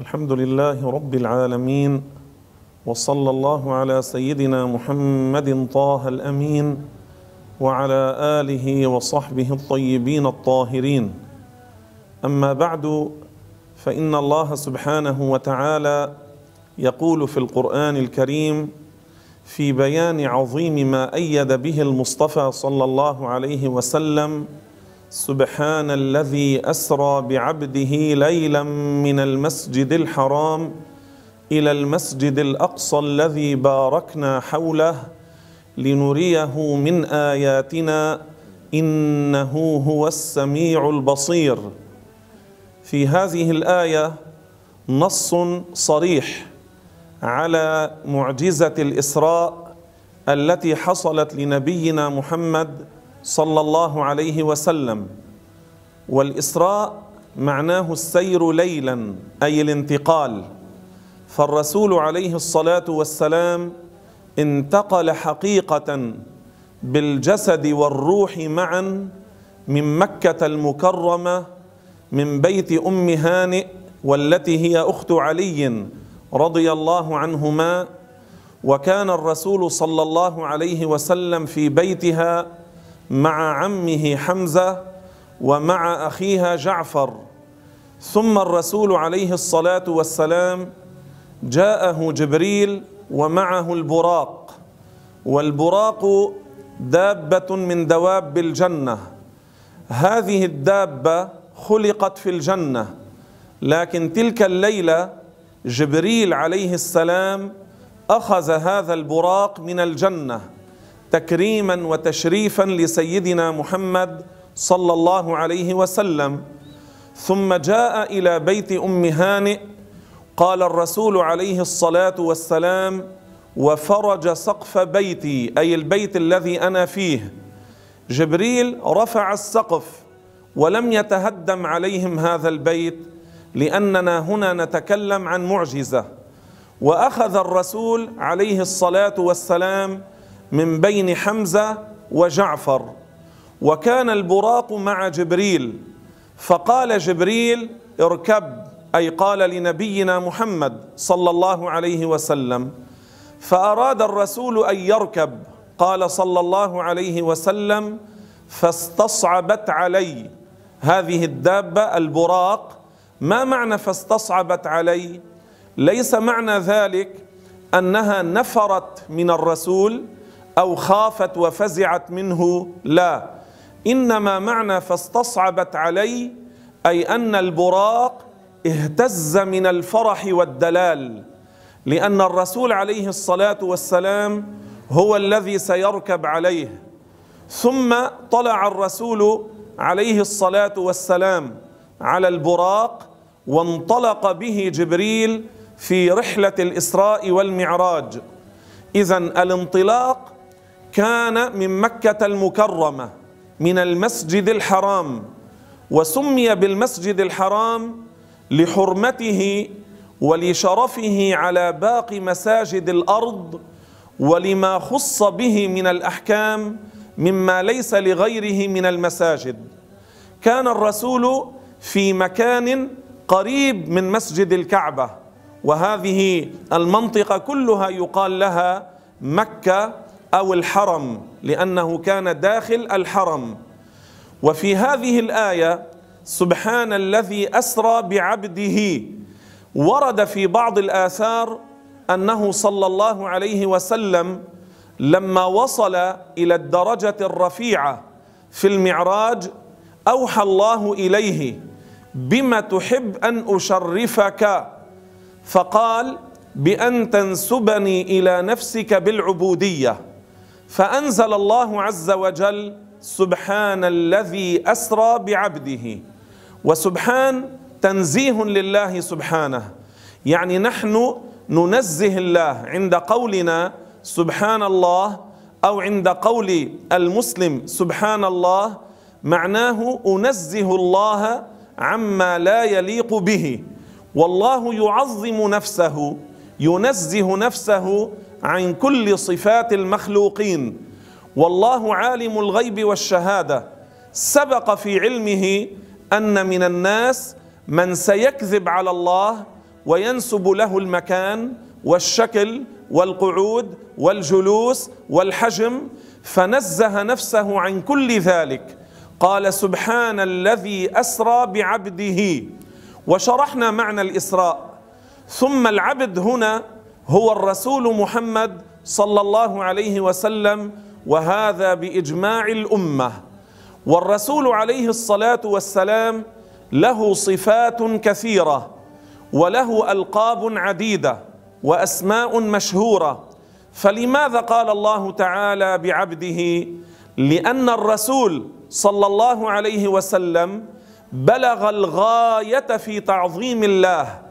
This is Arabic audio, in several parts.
الحمد لله رب العالمين وصلى الله على سيدنا محمد طه الامين وعلى اله وصحبه الطيبين الطاهرين اما بعد فان الله سبحانه وتعالى يقول في القران الكريم في بيان عظيم ما ايد به المصطفى صلى الله عليه وسلم سبحان الذي اسرى بعبده ليلا من المسجد الحرام الى المسجد الاقصى الذي باركنا حوله لنريه من اياتنا انه هو السميع البصير في هذه الايه نص صريح على معجزه الاسراء التي حصلت لنبينا محمد صلى الله عليه وسلم والإسراء معناه السير ليلا أي الانتقال فالرسول عليه الصلاة والسلام انتقل حقيقة بالجسد والروح معا من مكة المكرمة من بيت أم هانئ والتي هي أخت علي رضي الله عنهما وكان الرسول صلى الله عليه وسلم في بيتها مع عمه حمزة ومع أخيها جعفر ثم الرسول عليه الصلاة والسلام جاءه جبريل ومعه البراق والبراق دابة من دواب الجنة هذه الدابة خلقت في الجنة لكن تلك الليلة جبريل عليه السلام أخذ هذا البراق من الجنة تكريما وتشريفا لسيدنا محمد صلى الله عليه وسلم ثم جاء الى بيت ام هانئ قال الرسول عليه الصلاه والسلام وفرج سقف بيتي اي البيت الذي انا فيه جبريل رفع السقف ولم يتهدم عليهم هذا البيت لاننا هنا نتكلم عن معجزه واخذ الرسول عليه الصلاه والسلام من بين حمزة وجعفر وكان البراق مع جبريل فقال جبريل اركب أي قال لنبينا محمد صلى الله عليه وسلم فأراد الرسول أن يركب قال صلى الله عليه وسلم فاستصعبت علي هذه الدابة البراق ما معنى فاستصعبت علي ليس معنى ذلك أنها نفرت من الرسول أو خافت وفزعت منه لا إنما معنى فاستصعبت علي أي أن البراق اهتز من الفرح والدلال لأن الرسول عليه الصلاة والسلام هو الذي سيركب عليه ثم طلع الرسول عليه الصلاة والسلام على البراق وانطلق به جبريل في رحلة الإسراء والمعراج إذا الانطلاق كان من مكة المكرمة من المسجد الحرام وسمي بالمسجد الحرام لحرمته ولشرفه على باقي مساجد الأرض ولما خص به من الأحكام مما ليس لغيره من المساجد كان الرسول في مكان قريب من مسجد الكعبة وهذه المنطقة كلها يقال لها مكة أو الحرم لأنه كان داخل الحرم وفي هذه الآية سبحان الذي أسرى بعبده ورد في بعض الآثار أنه صلى الله عليه وسلم لما وصل إلى الدرجة الرفيعة في المعراج أوحى الله إليه بما تحب أن أشرفك فقال بأن تنسبني إلى نفسك بالعبودية فأنزل الله عز وجل سبحان الذي أسرى بعبده وسبحان تنزيه لله سبحانه يعني نحن ننزه الله عند قولنا سبحان الله أو عند قول المسلم سبحان الله معناه أنزه الله عما لا يليق به والله يعظم نفسه ينزه نفسه عن كل صفات المخلوقين والله عالم الغيب والشهاده سبق في علمه ان من الناس من سيكذب على الله وينسب له المكان والشكل والقعود والجلوس والحجم فنزه نفسه عن كل ذلك قال سبحان الذي اسرى بعبده وشرحنا معنى الاسراء ثم العبد هنا هو الرسول محمد صلى الله عليه وسلم وهذا باجماع الامه والرسول عليه الصلاه والسلام له صفات كثيره وله القاب عديده واسماء مشهوره فلماذا قال الله تعالى بعبده لان الرسول صلى الله عليه وسلم بلغ الغايه في تعظيم الله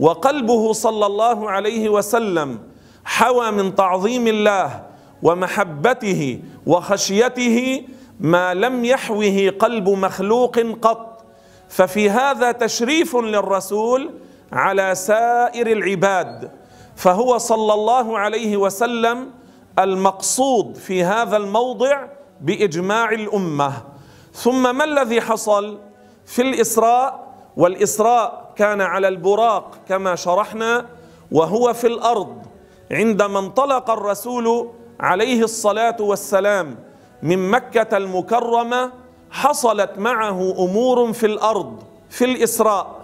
وقلبه صلى الله عليه وسلم حوى من تعظيم الله ومحبته وخشيته ما لم يحوه قلب مخلوق قط ففي هذا تشريف للرسول على سائر العباد فهو صلى الله عليه وسلم المقصود في هذا الموضع باجماع الامه ثم ما الذي حصل في الاسراء والاسراء كان على البراق كما شرحنا وهو في الارض عندما انطلق الرسول عليه الصلاه والسلام من مكه المكرمه حصلت معه امور في الارض في الاسراء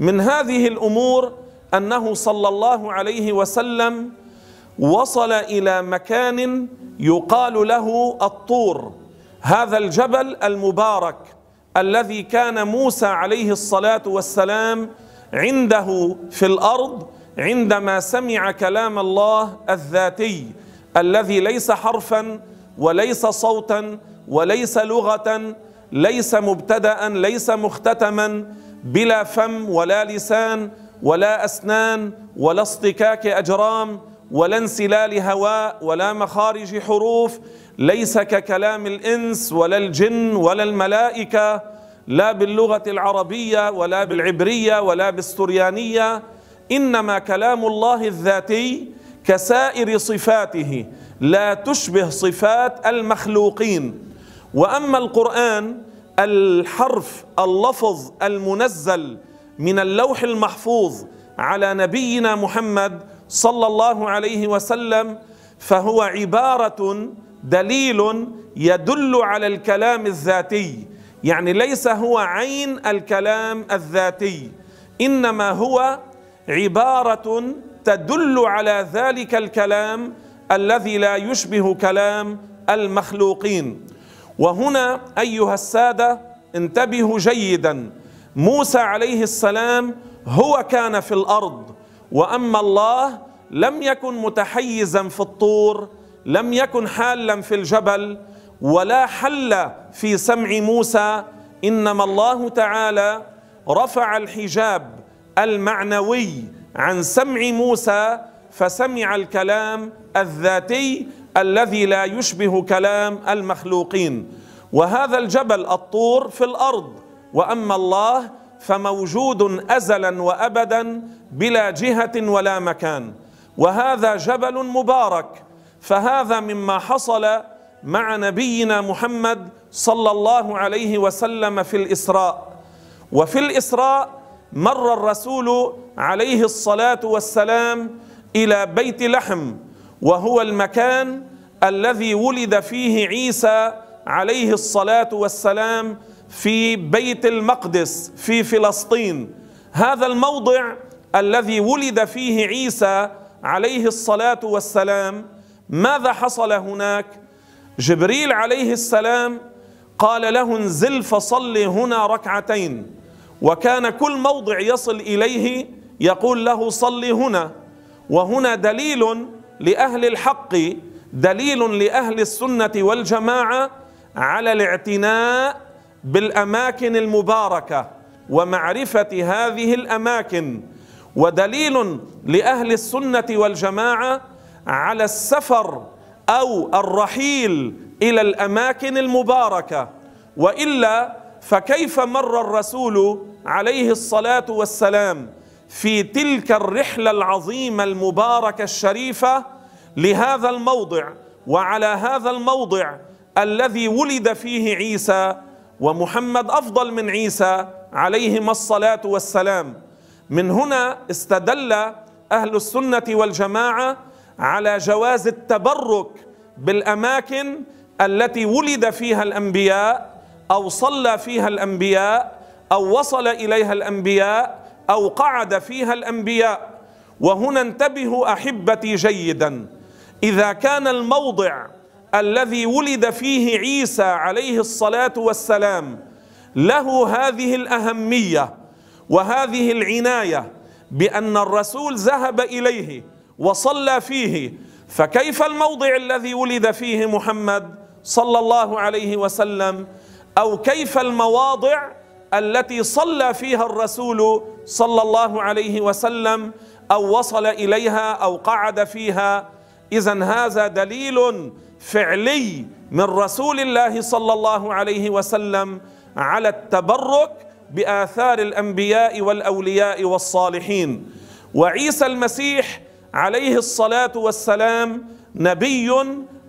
من هذه الامور انه صلى الله عليه وسلم وصل الى مكان يقال له الطور هذا الجبل المبارك الذي كان موسى عليه الصلاة والسلام عنده في الأرض عندما سمع كلام الله الذاتي الذي ليس حرفا وليس صوتا وليس لغة ليس مبتدأ ليس مختتما بلا فم ولا لسان ولا أسنان ولا اصطكاك أجرام ولا انسلال هواء ولا مخارج حروف ليس ككلام الانس ولا الجن ولا الملائكه لا باللغه العربيه ولا بالعبريه ولا بالسريانيه انما كلام الله الذاتي كسائر صفاته لا تشبه صفات المخلوقين واما القران الحرف اللفظ المنزل من اللوح المحفوظ على نبينا محمد صلى الله عليه وسلم فهو عباره دليل يدل على الكلام الذاتي يعني ليس هو عين الكلام الذاتي انما هو عباره تدل على ذلك الكلام الذي لا يشبه كلام المخلوقين وهنا ايها الساده انتبهوا جيدا موسى عليه السلام هو كان في الارض واما الله لم يكن متحيزا في الطور لم يكن حالا في الجبل ولا حل في سمع موسى انما الله تعالى رفع الحجاب المعنوي عن سمع موسى فسمع الكلام الذاتي الذي لا يشبه كلام المخلوقين وهذا الجبل الطور في الارض واما الله فموجود ازلا وابدا بلا جهه ولا مكان وهذا جبل مبارك فهذا مما حصل مع نبينا محمد صلى الله عليه وسلم في الإسراء وفي الإسراء مر الرسول عليه الصلاة والسلام إلى بيت لحم وهو المكان الذي ولد فيه عيسى عليه الصلاة والسلام في بيت المقدس في فلسطين هذا الموضع الذي ولد فيه عيسى عليه الصلاة والسلام ماذا حصل هناك جبريل عليه السلام قال له انزل فصل هنا ركعتين وكان كل موضع يصل إليه يقول له صل هنا وهنا دليل لأهل الحق دليل لأهل السنة والجماعة على الاعتناء بالأماكن المباركة ومعرفة هذه الأماكن ودليل لأهل السنة والجماعة على السفر أو الرحيل إلى الأماكن المباركة وإلا فكيف مر الرسول عليه الصلاة والسلام في تلك الرحلة العظيمة المباركة الشريفة لهذا الموضع وعلى هذا الموضع الذي ولد فيه عيسى ومحمد أفضل من عيسى عليهما الصلاة والسلام من هنا استدل أهل السنة والجماعة على جواز التبرك بالاماكن التي ولد فيها الانبياء او صلى فيها الانبياء او وصل اليها الانبياء او قعد فيها الانبياء وهنا انتبهوا احبتي جيدا اذا كان الموضع الذي ولد فيه عيسى عليه الصلاه والسلام له هذه الاهميه وهذه العنايه بان الرسول ذهب اليه وصلى فيه فكيف الموضع الذي ولد فيه محمد صلى الله عليه وسلم أو كيف المواضع التي صلى فيها الرسول صلى الله عليه وسلم أو وصل إليها أو قعد فيها إذا هذا دليل فعلي من رسول الله صلى الله عليه وسلم على التبرك بآثار الأنبياء والأولياء والصالحين وعيسى المسيح عليه الصلاة والسلام نبي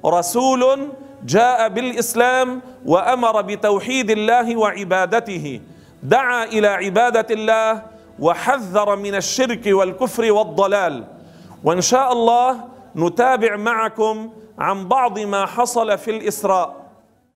رسول جاء بالإسلام وأمر بتوحيد الله وعبادته دعا إلى عبادة الله وحذر من الشرك والكفر والضلال وإن شاء الله نتابع معكم عن بعض ما حصل في الإسراء